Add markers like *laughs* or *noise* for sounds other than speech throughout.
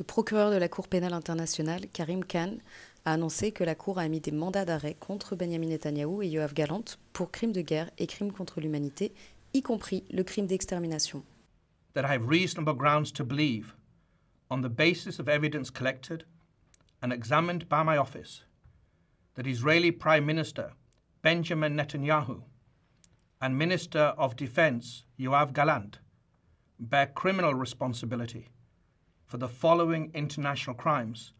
Le procureur de la Cour pénale internationale, Karim Khan, a annoncé que la Cour a émis des mandats d'arrêt contre Benjamin Netanyahu et Yoav Galant pour crimes de guerre et crimes contre l'humanité, y compris le crime d'extermination. That I have reasonable grounds to believe, on the basis of evidence collected and examined by my office, that Israeli Prime Minister Benjamin Netanyahu and Minister of Defense Yoav Galant bear criminal responsibility for the following international crimes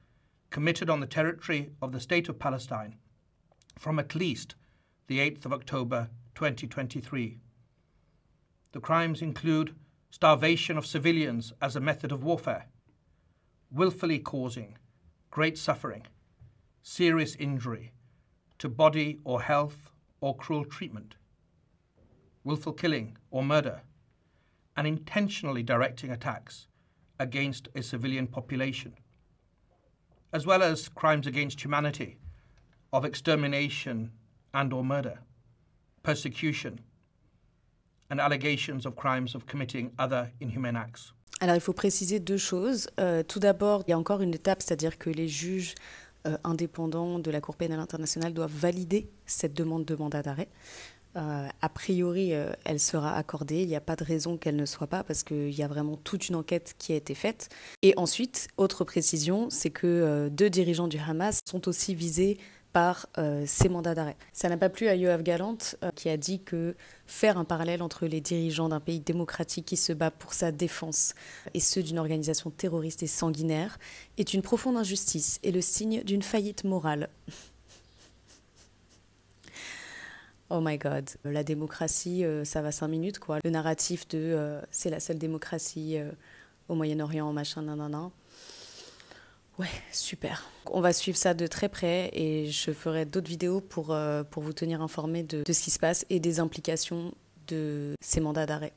committed on the territory of the State of Palestine from at least the 8th of October 2023. The crimes include starvation of civilians as a method of warfare, wilfully causing great suffering, serious injury to body or health or cruel treatment, wilful killing or murder, and intentionally directing attacks against a civilian population, as well as crimes against humanity of extermination and or murder, persecution, and allegations of crimes of committing other inhuman acts. Alors il faut préciser deux choses. Euh, tout d'abord, il y a encore une étape, c'est-à-dire que les juges Euh, indépendants de la Cour pénale internationale doit valider cette demande de mandat d'arrêt. Euh, a priori, euh, elle sera accordée. Il n'y a pas de raison qu'elle ne soit pas parce qu'il y a vraiment toute une enquête qui a été faite. Et ensuite, autre précision, c'est que deux dirigeants du Hamas sont aussi visés par euh, ces mandats d'arrêt. Ça n'a pas plu à Yoav Galant, euh, qui a dit que faire un parallèle entre les dirigeants d'un pays démocratique qui se bat pour sa défense et ceux d'une organisation terroriste et sanguinaire est une profonde injustice et le signe d'une faillite morale. *laughs* Oh my god, la démocratie, euh, ça va cinq minutes quoi. Le narratif de c'est la seule démocratie au Moyen-Orient, machin, nanana. Ouais, super. On va suivre ça de très près et je ferai d'autres vidéos pour, euh, pour vous tenir informé de ce qui se passe et des implications de ces mandats d'arrêt.